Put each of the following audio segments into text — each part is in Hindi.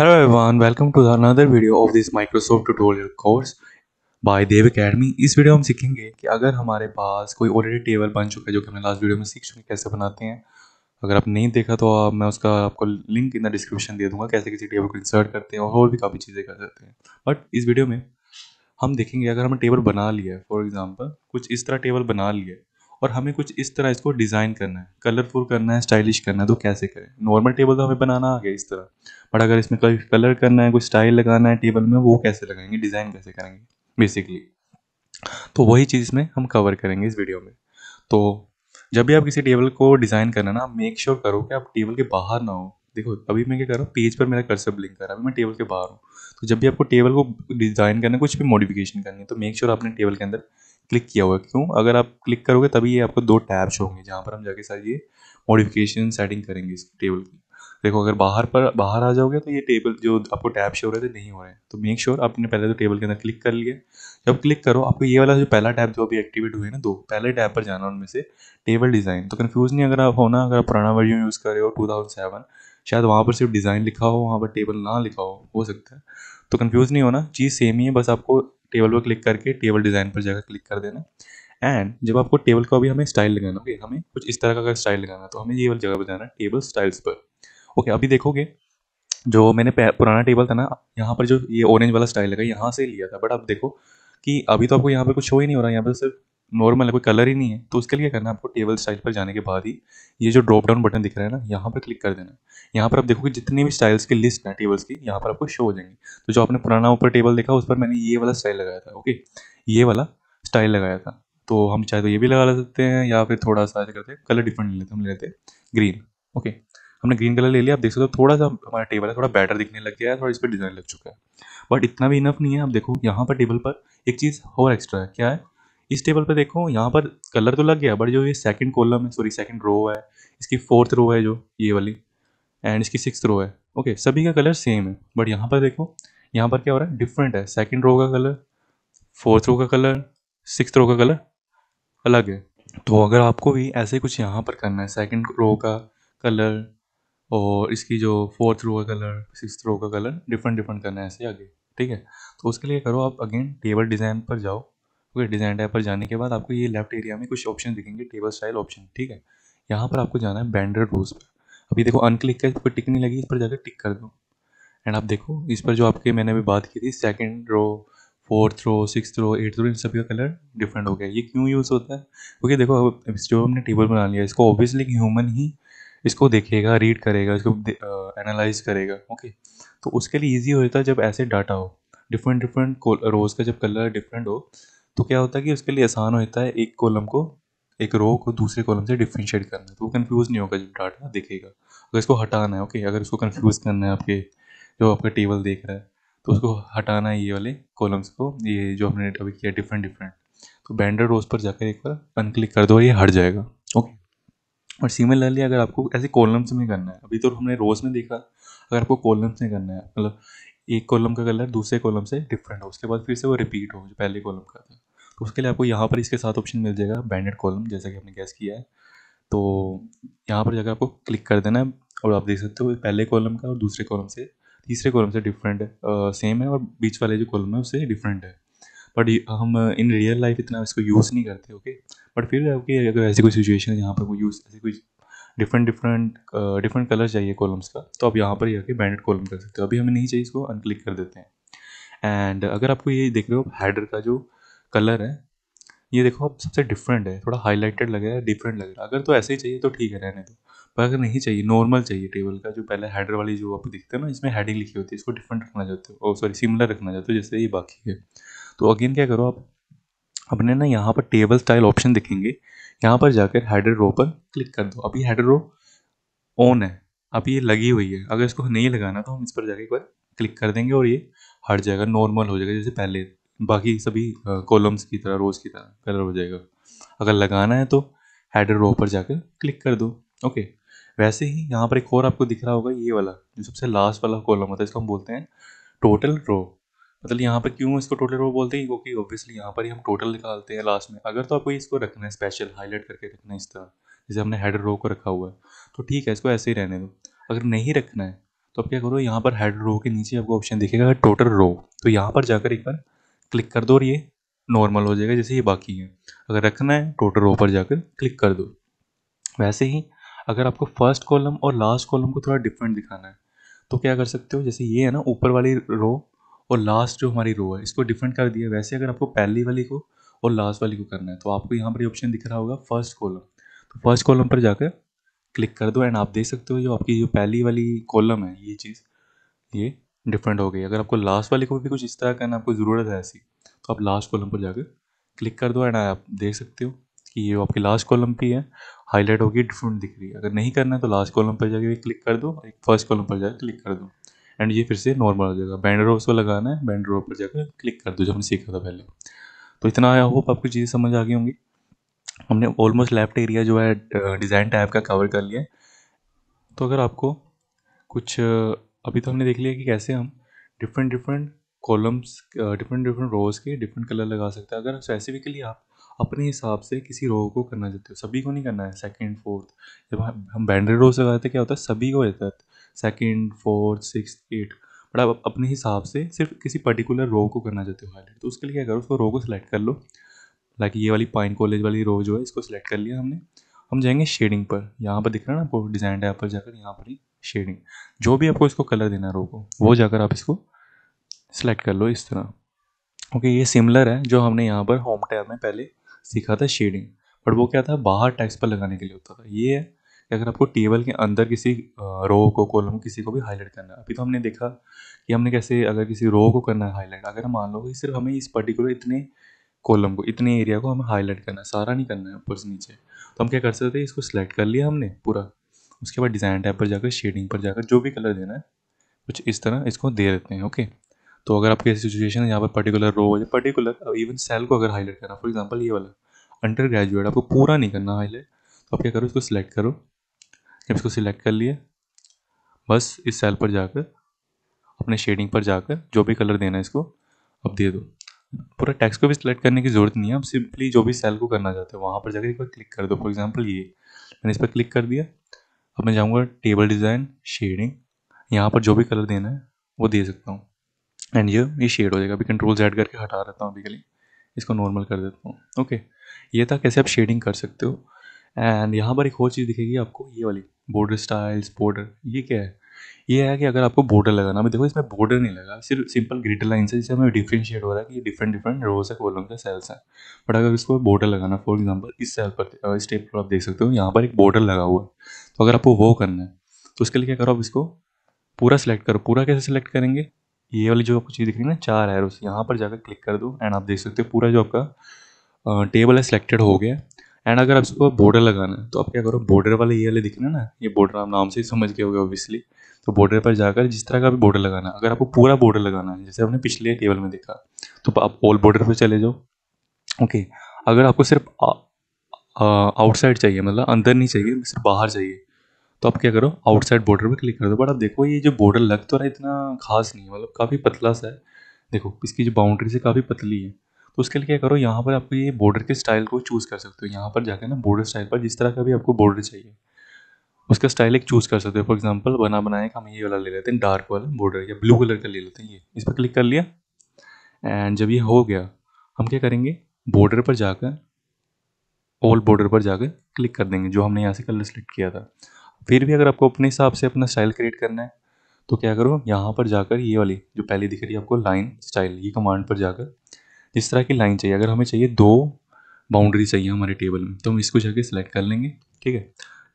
Hello everyone, welcome to another video of this Microsoft tutorial course by Dev Academy. इस वीडियो हम सीखेंगे कि अगर हमारे पास कोई ऑलरेडी टेबल बन चुका है जो कि हमने लास्ट वीडियो में सीख चुके कैसे बनाते हैं अगर आप नहीं देखा तो आप मैं उसका आपको लिंक इन द डिस्क्रिप्शन दे दूंगा कैसे किसी टेबल को इंसर्ट करते हैं और भी काफ़ी चीज़ें कर सकते हैं बट इस वीडियो में हम देखेंगे अगर हमने टेबल बना लिया है फॉर एग्जाम्पल कुछ इस तरह टेबल बना लिया है और हमें कुछ इस तरह इसको डिज़ाइन करना है कलरफुल करना है स्टाइलिश करना है तो कैसे करें नॉर्मल टेबल तो हमें बनाना आ गया इस तरह बट अगर इसमें कोई कलर करना है कोई स्टाइल लगाना है टेबल में वो कैसे लगाएंगे डिज़ाइन कैसे करेंगे बेसिकली तो वही चीज़ में हम कवर करेंगे इस वीडियो में तो जब भी आप किसी टेबल को डिज़ाइन करना ना मेक श्योर sure करो कि आप टेबल के बाहर ना हो देखो अभी मैं क्या कर रहा हूँ पेज पर मेरा कर्सर ब्लिंक कर रहा है अभी मैं टेबल के बाहर हूँ तो जब भी आपको टेबल को डिज़ाइन करना है कुछ भी मॉडिफिकेशन करनी है तो मेक श्योर sure आपने टेबल के अंदर क्लिक किया हुआ है क्यों अगर आप क्लिक करोगे तभी ये आपको दो टैब्स होंगे जहाँ पर हम जाके सारी ये मॉडिफिकेशन सेटिंग करेंगे इस टेबल की देखो अगर बाहर पर बाहर आ जाओगे तो ये टेबल जो आपको टैब शो हो रहे थे नहीं हो रहे हैं तो मेक श्योर sure आपने पहले तो टेबल के अंदर क्लिक कर लिया जब क्लिक करो आपको ये वाला जो पहला टैब जो अभी एक्टिवेट हुए ना दो पहले टैब पर जाना उनमें से टेबल डिज़ाइन तो कन्फ्यूज़ नहीं अगर आप हो ना अगर आप पुराना वर्जन यूज़ कर रहे हो टू शायद वहाँ पर सिर्फ डिज़ाइन लिखा हो वहाँ पर टेबल ना लिखा हो हो सकता है तो कन्फ्यूज़ नहीं होना चीज़ सेम ही है बस आपको टेबल पर क्लिक करके टेबल डिज़ाइन पर जाकर क्लिक कर देना एंड जब आपको टेबल का भी हमें स्टाइल लगाना ओके हमें कुछ इस तरह का अगर स्टाइल लगाना तो हमें ये वाली जगह पर जाना है टेबल स्टाइल्स पर ओके अभी देखोगे जो मैंने पुराना टेबल था ना यहाँ पर जो ये ऑरेंज वाला स्टाइल लगा यहाँ से लिया था बट अब देखो कि अभी तो आपको यहाँ पर कुछ हो ही नहीं हो रहा है यहाँ पर सिर्फ नॉर्मल है कोई कलर ही नहीं है तो उसके लिए करना है आपको टेबल स्टाइल पर जाने के बाद ही ये जो ड्रॉप डाउन बटन दिख रहा है ना यहाँ पर क्लिक कर देना यहाँ पर आप देखोगे जितनी भी स्टाइल्स की लिस्ट है टेबल्स की यहाँ पर आपको शो हो जाएंगी तो जो आपने पुराना ऊपर टेबल देखा उस पर मैंने ये वाला स्टाइल लगाया था ओके ये वाला स्टाइल लगाया था तो हम चाहे तो ये भी लगा सकते हैं या फिर थोड़ा सा ऐसे करते हैं कलर डिफरेंट लेते हम लेते हैं ग्रीन ओके हमने ग्रीन कलर ले लिया आप देख सकते हो थोड़ा सा हमारा टेबल है थोड़ा बेटर दिखने लग गया है थोड़ा इस पर डिज़ाइन लग चुका है बट इतना भी इनफ नहीं है आप देखो यहाँ पर टेबल पर एक चीज़ और एक्स्ट्रा है क्या है इस टेबल पे देखो यहाँ पर कलर तो लग गया बट जो ये सेकंड कॉलम है सॉरी सेकंड रो है इसकी फोर्थ रो है जो ये वाली एंड इसकी सिक्स रो है ओके सभी का कलर सेम है बट यहाँ पर देखो यहाँ पर क्या हो रहा है डिफरेंट है सेकेंड रो का कलर फोर्थ रो का कलर सिक्स रो का कलर अलग है तो अगर आपको भी ऐसे कुछ यहाँ पर करना है सेकेंड रो का कलर और इसकी जो फोर्थ रो का कलर सिक्स रो का कलर डिफरेंट डिफरेंट करना है ऐसे आगे ठीक है तो उसके लिए करो आप अगेन टेबल डिज़ाइन पर जाओ आपको डिज़ाइन टाइप पर जाने के बाद आपको ये लेफ्ट एरिया में कुछ ऑप्शन दिखेंगे टेबल स्टाइल ऑप्शन ठीक है यहाँ पर आपको जाना है बैंडर रोज पर अभी देखो अनक्लिक का इस पर टिक नहीं लगी इस पर जाकर टिक कर दो एंड आप देखो इस पर जो आपके मैंने अभी बात की थी second row fourth row six row eighth row इन सभी का कलर डिफरेंट हो गया ये क्यों यूज़ होता है क्योंकि देखो अब जो हमने टेबल बना लिया इसको ऑब्वियसली ह्यूमन ही इसको देखेगा रीड करेगा इसको एनालाइज करेगा ओके तो उसके लिए ईजी हो जाता है जब ऐसे डाटा हो डिफरेंट डिफरेंट रोज़ का जब कलर डिफरेंट हो तो क्या होता है कि उसके लिए आसान होता है एक कॉलम को एक रो को दूसरे कॉलम से डिफ्रेंशिएट करना तो वो कन्फ्यूज़ नहीं होगा जब डाटा देखेगा अगर इसको हटाना है ओके अगर इसको कन्फ्यूज़ करना है आपके जो आपका टेबल देख रहा है तो उसको हटाना है ये वाले कॉलम्स को ये जो हमने अभी किया डिफरेंट डिफरेंट तो बैंडर रोज पर जाकर एक बार अनक्लिक कर दो ये हट जाएगा ओके और सिमिलरली अगर आपको ऐसे कॉलम्स में करना है अभी तो हमने रोज में देखा अगर आपको कॉलम्स में करना है मतलब एक कॉलम का कलर दूसरे कॉलम से डिफरेंट हो उसके बाद फिर से वो रिपीट हो जो पहले कॉलम का था तो उसके लिए आपको यहाँ पर इसके साथ ऑप्शन मिल जाएगा बैंडेड कॉलम जैसा कि हमने गैस किया है तो यहाँ पर जाकर आपको क्लिक कर देना है और आप देख सकते हो पहले कॉलम का और दूसरे कॉलम से तीसरे कॉलम से डिफरेंट है सेम है और बीच वाले जो कॉलम है उससे डिफरेंट है बट हम इन रियल लाइफ इतना इसको यूज़ नहीं करते ओके बट फिर आपकी अगर ऐसी कोई सिचुएशन है यहाँ पर कोई यूज़ ऐसे कोई डिफरेंट डिफरेंट डिफरेंट कलर्स चाहिए कॉलम्स का तो आप यहाँ पर ही जाके बैंडेड कॉलम कर सकते हो अभी हमें नहीं चाहिए इसको अनक्लिक कर देते हैं एंड अगर आपको ये देख रहे हो हैडर का जो कलर है ये देखो अब सबसे डिफरेंट है थोड़ा हाईलाइटेड लग रहा है डिफरेंट लग रहा है अगर तो ऐसे ही चाहिए तो ठीक है रहने दो पर अगर नहीं चाहिए नॉर्मल चाहिए टेबल का जो पहले हेडर वाली जो आप दिखते हैं ना इसमें हेडिंग लिखी होती है इसको डिफरेंट रखना चाहते हो और सॉरी सिमिलर रखना चाहते हो जैसे ये बाकी है तो अगेन क्या करो आप अपने ना यहाँ पर टेबल स्टाइल ऑप्शन दिखेंगे यहाँ पर जाकर हेडर रो पर क्लिक कर दो अभी हेडर रो ऑन है अब ये लगी हुई है अगर इसको नहीं लगाना तो हम इस पर जाकर एक बार क्लिक कर देंगे और ये हट जाएगा नॉर्मल हो जाएगा जैसे पहले बाकी सभी कॉलम्स की तरह रोज़ की तरह कलर हो जाएगा अगर लगाना है तो हेडर रो पर जाकर क्लिक कर दो ओके वैसे ही यहाँ पर एक और आपको दिख रहा होगा ये वाला जो सबसे लास्ट वाला कॉलम होता है इसको हम बोलते हैं टोटल रो मतलब यहाँ पर क्यों इसको टोटल रो बोलते हैं क्योंकि ऑब्वियसली यहाँ पर ही हम टोटल निकालते हैं लास्ट में अगर तो आपको इसको रखना है स्पेशल हाईलाइट करके रखना है इस तरह जैसे हमने हेडर रो को रखा हुआ है तो ठीक है इसको ऐसे ही रहने दो अगर नहीं रखना है तो आप क्या करो यहाँ पर हेडर रो के नीचे आपको ऑप्शन दिखेगा टोटल रो तो यहाँ पर जाकर एक बार क्लिक कर दो और ये नॉर्मल हो जाएगा जैसे ये बाकी है अगर रखना है टोटल रो पर जाकर क्लिक कर दो वैसे ही अगर आपको फर्स्ट कॉलम और लास्ट कॉलम को थोड़ा डिफरेंट दिखाना है तो क्या कर सकते हो जैसे ये है ना ऊपर वाली रो और लास्ट जो हमारी रो है इसको डिफरेंट कर दिया वैसे अगर आपको पहली वाली को और लास्ट वाली को करना है तो आपको यहाँ पर ऑप्शन दिख रहा होगा फर्स्ट कॉलम तो फर्स्ट कॉलम पर जाकर क्लिक कर दो एंड आप देख सकते हो जो आपकी जो पहली वाली कॉलम है ये चीज़ ये डिफरेंट हो गई अगर आपको लास्ट वाले को भी कुछ इस तरह करना आपको ज़रूरत है ऐसी तो आप लास्ट कॉलम पर जाकर क्लिक कर दो एंड आप देख सकते हो कि ये आपकी लास्ट कॉलम पर है हाईलाइट होगी डिफरेंट दिख रही है अगर नहीं करना है तो लास्ट कॉलम पर जाकर क्लिक कर दो एक फर्स्ट कॉलम पर जाकर क्लिक कर दो एंड ये फिर से नॉर्मल हो जाएगा बैंडर उसको लगाना है बैंडर पर जाकर क्लिक कर दो जो हमने सीखा था पहले तो इतना आई होप आपको चीज़ें समझ आ गई होंगी हमने ऑलमोस्ट लेफ्ट एरिया जो है डिज़ाइन टाइप का कवर कर लिया है तो अगर आपको कुछ अभी तो हमने देख लिया कि कैसे हम different different columns different different rows के डिफरेंट कलर लगा सकते हैं अगर स्पेसिफिकली आप अपने हिसाब से किसी रो को करना चाहते हो सभी को नहीं करना है सेकेंड फोर्थ जब हम बैंड्रेड रोज लगाते हैं क्या होता है सभी को देता है second fourth six eight but आप अपने हिसाब से सिर्फ किसी पर्टिकुलर रो को करना चाहते हो हाईलाइट तो उसके लिए क्या करो उसको रो को सिलेक्ट कर लो लाइक ये वाली पाइन कॉलेज वाली रो जो है इसको सिलेक्ट कर लिया हमने हम जाएंगे शेडिंग पर यहाँ पर दिख रहा है ना आपको डिज़ाइन टाइप पर जाकर यहाँ पर ही शेडिंग जो भी आपको इसको कलर देना रोको वो जाकर आप इसको सेलेक्ट कर लो इस तरह ओके okay, ये सिमिलर है जो हमने यहाँ पर होम टैब में पहले सीखा था शेडिंग बट वो क्या था बाहर टेक्स्ट पर लगाने के लिए होता था ये है कि अगर आपको टेबल के अंदर किसी रो को कॉलम किसी को भी हाईलाइट करना है अभी तो हमने देखा कि हमने कैसे अगर किसी रो को करना है हाईलाइट अगर हम मान लो कि सिर्फ हमें इस पर्टिकुलर इतने कॉलम को इतने एरिया को हमें हाईलाइट करना है सारा नहीं करना है ऊपर से नीचे तो हम क्या कर सकते थे इसको सेलेक्ट कर लिया हमने पूरा उसके बाद डिज़ाइन टाइप पर जाकर शेडिंग पर जाकर जो भी कलर देना है कुछ इस तरह इसको दे देते हैं ओके तो अगर आपकी ऐसी सिचुएशन है यहाँ पर पर्टिकुलर रो या पर्टिकुलर इवन सेल को अगर हाईलाइट करना फॉर एग्जाम्पल ये वाला अंडर ग्रेजुएट आपको पूरा नहीं करना हाईलाइट तो आप क्या करो इसको सिलेक्ट करो जब इसको सिलेक्ट कर लिए बस इस सेल पर जाकर अपने शेडिंग पर जाकर जो भी कलर देना है इसको अब दे दो पूरा टेक्स्ट को भी सिलेक्ट करने की ज़रूरत नहीं है आप सिंपली जो भी सेल को करना चाहते हो वहाँ पर जाकर एक बार क्लिक कर दो फॉर एग्जाम्पल ये मैंने इस पर क्लिक कर दिया अब मैं जाऊँगा टेबल डिज़ाइन शेडिंग यहाँ पर जो भी कलर देना है वो दे सकता हूँ एंड ये ये शेड हो जाएगा अभी कंट्रोल जेड करके हटा रहता हूँ अभी के लिए इसको नॉर्मल कर देता हूँ ओके ये था कैसे आप शेडिंग कर सकते हो एंड यहाँ पर एक और चीज़ दिखेगी आपको ये वाली बॉर्डर स्टाइल्स बॉर्डर ये क्या है ये है कि अगर आपको बॉर्डर लगाना अभी देखो इसमें बॉर्डर नहीं लगा सिर्फ सिंपल ग्रिड लाइन से जिससे हमें डिफ्रेंशिएट हो रहा है कि ये डिफरेंट डिफरेंट रोज है कॉलम का सेल्स है बट अगर इसको बॉर्डर लगाना फॉर एग्जाम्पल इस सेल पर इस टेप पर आप देख सकते हो यहाँ पर एक बॉर्डर लगा हुआ है तो अगर आपको वो करना है तो उसके लिए क्या करो आप इसको पूरा सिलेक्ट करो पूरा कैसे सिलेक्ट करेंगे ये वाली जो आपको चीज़ दिख रही है ना चार उस यहाँ पर जाकर क्लिक कर दो एंड आप देख सकते हो पूरा जो आपका टेबल है सिलेक्टेड हो गया एंड अगर आपको बॉर्डर लगाना है तो आप क्या करो बॉर्डर वाले ये वाले दिख रहे हैं ना ये बॉर्डर आप नाम से ही समझ के होगे ऑब्वियसली तो बॉर्डर पर जाकर जिस तरह का भी बॉर्डर लगाना है अगर आपको पूरा बॉर्डर लगाना है जैसे आपने पिछले टेबल में देखा तो आप ऑल बॉर्डर पर चले जाओ ओके अगर आपको सिर्फ आउटसाइड चाहिए मतलब अंदर नहीं चाहिए सिर्फ बाहर चाहिए तो आप क्या करो आउटसाइड बॉर्डर पे क्लिक कर दो बट आप देखो ये जो बॉर्डर लग तो रहा इतना खास नहीं है मतलब काफ़ी पतला सा है देखो इसकी जो बाउंड्री से काफ़ी पतली है तो उसके लिए क्या करो यहाँ पर आपको ये बॉर्डर के स्टाइल को चूज़ कर सकते हो यहाँ पर जाकर ना बॉर्डर स्टाइल पर जिस तरह का भी आपको बॉर्डर चाहिए उसका स्टाइल एक चूज़ कर सकते हो फॉर एग्जाम्पल बना बनाए का हम ये वाला ले लेते हैं डार्क वाला बॉर्डर या ब्लू कलर का ले लेते हैं ये इस पर क्लिक कर लिया एंड जब ये हो गया हम क्या करेंगे बॉर्डर पर जाकर ऑल बॉर्डर पर जाकर क्लिक कर देंगे जो हमने यहाँ से कलर सेलेक्ट किया था फिर भी अगर आपको अपने हिसाब से अपना स्टाइल क्रिएट करना है तो क्या करो यहाँ पर जाकर ये वाली जो पहली दिख रही है आपको लाइन स्टाइल ये कमांड पर जाकर जिस तरह की लाइन चाहिए अगर हमें चाहिए दो बाउंड्री चाहिए हमारे टेबल में तो हम इसको जाके सेलेक्ट कर लेंगे ठीक है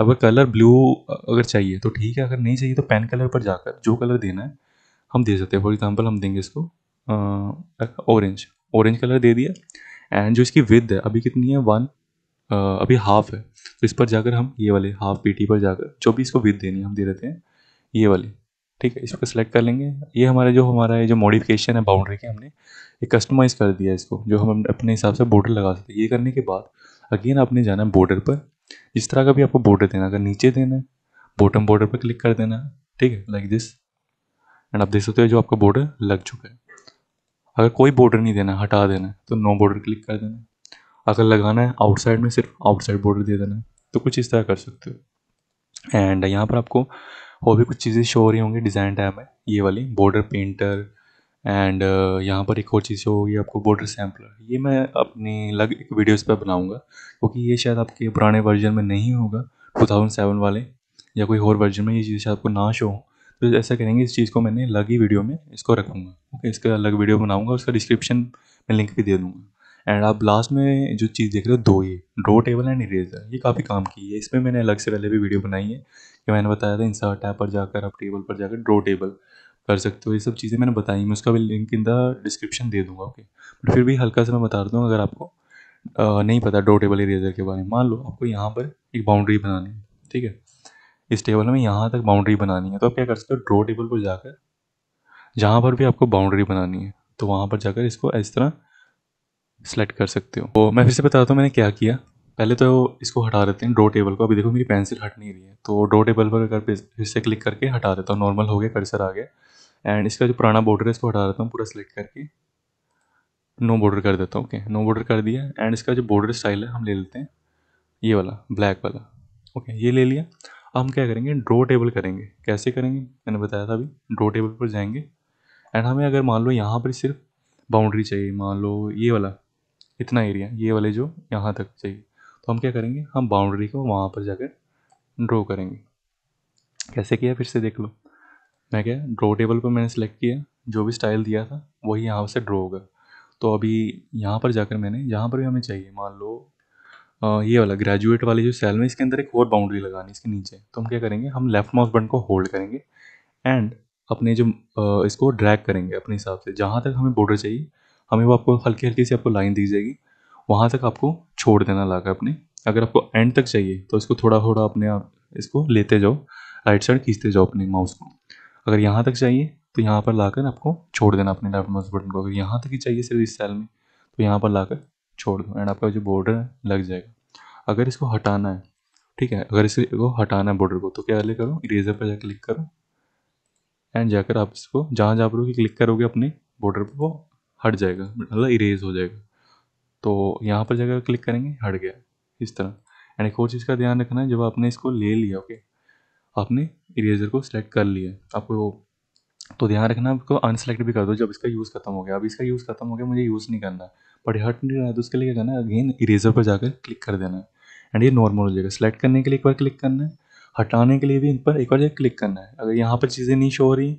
अगर कलर ब्लू अगर चाहिए तो ठीक है अगर नहीं चाहिए तो पेन कलर पर जाकर जो कलर देना है हम दे सकते हैं फॉर एग्जाम्पल हम देंगे इसको ऑरेंज ऑरेंज कलर दे दिया एंड जो इसकी विद है अभी कितनी है वन अभी हाफ है तो इस पर जाकर हम ये वाले हाफ पीटी पर जाकर जो भी इसको विद देनी है हम दे देते हैं ये वाली ठीक है इसको सेलेक्ट कर लेंगे ये हमारा जो हमारा ये जो मॉडिफिकेशन है बाउंड्री के हमने ये कस्टमाइज़ कर दिया इसको जो हम अपने हिसाब से बॉर्डर लगा सकते हैं ये करने के बाद अगेन आपने जाना है बॉर्डर पर जिस तरह का भी आपको बॉर्डर देना अगर नीचे देना है बॉटम बॉर्डर पर क्लिक कर देना है ठीक है लाइक दिस एंड आप देख सकते हो जो आपका बॉर्डर लग चुका है अगर कोई बॉर्डर नहीं देना हटा देना है तो नो बॉर्डर क्लिक कर देना अगर लगाना है आउटसाइड में सिर्फ आउटसाइड बॉर्डर दे देना है तो कुछ इस तरह कर सकते हो एंड यहाँ पर आपको और भी कुछ चीज़ें शो हो रही होंगी डिज़ाइन टाइम में ये वाली बॉर्डर पेंटर एंड यहाँ पर एक और चीज़ होगी आपको बॉर्डर सैम्पलर ये मैं अपनी अलग एक वीडियोस पर बनाऊंगा क्योंकि ये शायद आपके पुराने वर्जन में नहीं होगा 2007 वाले या कोई और वर्जन में ये चीज़ शायद आपको ना शो हो तो ऐसा करेंगे इस चीज़ को मैंने अलग ही वीडियो में इसको रखूँगा ओके इसका अलग वीडियो बनाऊँगा उसका डिस्क्रिप्शन में लिंक भी दे दूँगा एंड आप लास्ट में जो चीज़ देख रहे हो दो ये ड्रो टेबल एंड इरेजर ये काफ़ी काम की है इसमें मैंने अलग से पहले भी वीडियो बनाई है कि मैंने बताया था इंसर्ट ऐप पर जाकर आप टेबल पर जाकर ड्रो टेबल कर सकते हो ये सब चीज़ें मैंने बताई मैं उसका भी लिंक इन द डिस्क्रिप्शन दे दूँगा ओके बट फिर भी हल्का सा मैं बता दूँ अगर आपको आ, नहीं पता ड्रो टेबल इरेजर के बारे में मान लो आपको यहाँ पर एक बाउंड्री बनानी है ठीक है इस टेबल में यहाँ तक बाउंड्री बनानी है तो आप क्या कर सकते हो ड्रो टेबल पर जाकर जहाँ पर भी आपको बाउंड्री बनानी है तो वहाँ पर जाकर इसको इस तरह सेलेक्ट कर सकते हो तो मैं फिर से बताता हूँ मैंने क्या किया पहले तो इसको हटा देते हैं ड्रो टेबल को अभी देखो मेरी पेंसिल हट नहीं रही है तो ड्रो टेबल पर अगर फिर से क्लिक करके हटा देता हूँ नॉर्मल हो गया कर्सर आ गया एंड इसका जो पुराना बॉर्डर है इसको हटा देता हूँ पूरा सेलेक्ट करके नो बॉर्डर कर देता हूँ ओके नो बॉर्डर कर दिया एंड इसका जो बॉर्डर स्टाइल है हम ले लेते हैं ये वाला ब्लैक वाला ओके ये ले लिया अब हम क्या करेंगे ड्रो टेबल करेंगे कैसे करेंगे मैंने बताया था अभी ड्रो टेबल पर जाएंगे एंड हमें अगर मान लो यहाँ पर सिर्फ बाउंड्री चाहिए मान लो ये वाला इतना एरिया ये वाले जो यहाँ तक चाहिए तो हम क्या करेंगे हम बाउंड्री को वहाँ पर जाकर ड्रॉ करेंगे कैसे किया फिर से देख लो मैं क्या ड्रॉ टेबल पर मैंने सेलेक्ट किया जो भी स्टाइल दिया था वही यहाँ से ड्रॉ होगा तो अभी यहाँ पर जाकर मैंने यहाँ पर भी हमें चाहिए मान लो आ, ये वाला ग्रेजुएट वाली जो सेल में इसके अंदर एक और बाउंड्री लगानी इसके नीचे तो हम क्या करेंगे हम लेफ्ट माउस बटन को होल्ड करेंगे एंड अपने जो आ, इसको ड्रैग करेंगे अपने हिसाब से जहाँ तक हमें बॉर्डर चाहिए हमें वो आपको हल्की हल्की सी आपको लाइन दी जाएगी वहाँ तक आपको छोड़ देना लाकर अपने अगर आपको एंड तक चाहिए तो इसको थोड़ा थोड़ा अपने आप इसको लेते जाओ राइट साइड खींचते जाओ अपने माउस को अगर यहाँ तक चाहिए तो यहाँ पर लाकर आपको छोड़ देना अपने लेफ्ट माउस बटन को अगर यहाँ तक ही चाहिए सिर्फ इस स्टाइल में तो यहाँ पर लाकर छोड़ दो एंड आपका जो बॉर्डर है लग जाएगा अगर इसको हटाना है ठीक है अगर इसको हटाना है बॉर्डर को तो क्या ले करो इरेजर पर जाकर क्लिक करो एंड जाकर आप इसको जहाँ जहाँ पर क्लिक करोगे अपने बॉर्डर पर वो हट जाएगा मतलब इरेज हो जाएगा तो यहाँ पर जगह क्लिक करेंगे हट गया इस तरह एंड एक और चीज़ का ध्यान रखना है जब आपने इसको ले लिया ओके आपने इरेजर को सिलेक्ट कर लिया आपको तो ध्यान रखना आपको अनसेलेक्ट भी कर दो जब इसका यूज़ खत्म हो गया अब इसका यूज़ खत्म हो गया मुझे यूज़ नहीं करना बट हट नहीं रहा है तो उसके लिए क्या करना है अगेन इरेजर पर जाकर क्लिक कर देना है एंड ये नॉर्मल हो जाएगा सेलेक्ट करने के लिए एक बार क्लिक करना है हटाने के लिए भी इन पर एक बार क्लिक करना है अगर यहाँ पर चीज़ें नहीं शो हो रही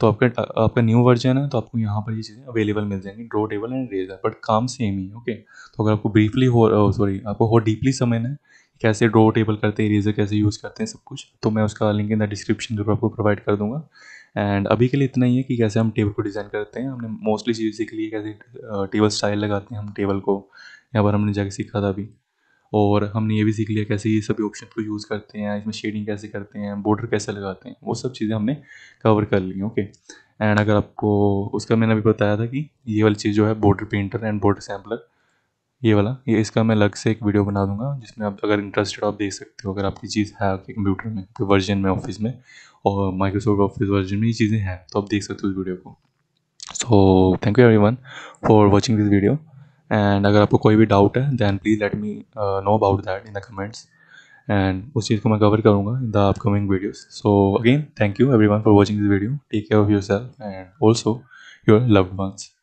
तो आपका आपका न्यू वर्जन है तो आपको यहाँ पर ये चीज़ें अवेलेबल मिल जाएंगी draw table and eraser but काम सेम ही ओके तो अगर आपको ब्रीफली हो सॉरी oh, आपको हो डीपली समझना है कैसे ड्रो टेबल करते हैं रेजर कैसे यूज़ करते हैं सब कुछ तो मैं उसका लिंक इन द डिस्क्रिप्शन जो आपको प्रोवाइड कर दूंगा एंड अभी के लिए इतना ही है कि कैसे हम टेबल को डिज़ाइन करते हैं हमने मोस्टली चीज़ सीख ली है कैसे टेबल uh, स्टाइल लगाते हैं हम टेबल को यहाँ पर हमने जाके सीखा था अभी और हमने ये भी सीख लिया कैसे ये सभी ऑप्शन को यूज़ करते हैं इसमें शेडिंग कैसे करते हैं बॉर्डर कैसे लगाते हैं वो सब चीज़ें हमने कवर कर ली ओके एंड अगर आपको उसका मैंने अभी बताया था कि ये वाली चीज़ जो है border painter and border sampler ये वाला ये इसका मैं अलग से एक वीडियो बना दूंगा जिसमें आप अगर इंटरेस्टेड आप देख सकते हो अगर आपकी चीज़ है आपके कंप्यूटर में तो वर्जन में ऑफिस में और माइक्रोसॉफ्ट ऑफिस वर्जन में ये चीज़ें हैं तो आप देख सकते हो उस वीडियो को so thank you everyone for watching this video and अगर आपको कोई भी डाउट है then please let me know about that in the comments and उस चीज़ को मैं कवर करूँगा in the upcoming videos so again thank you everyone for watching this video take care of yourself and also your loved once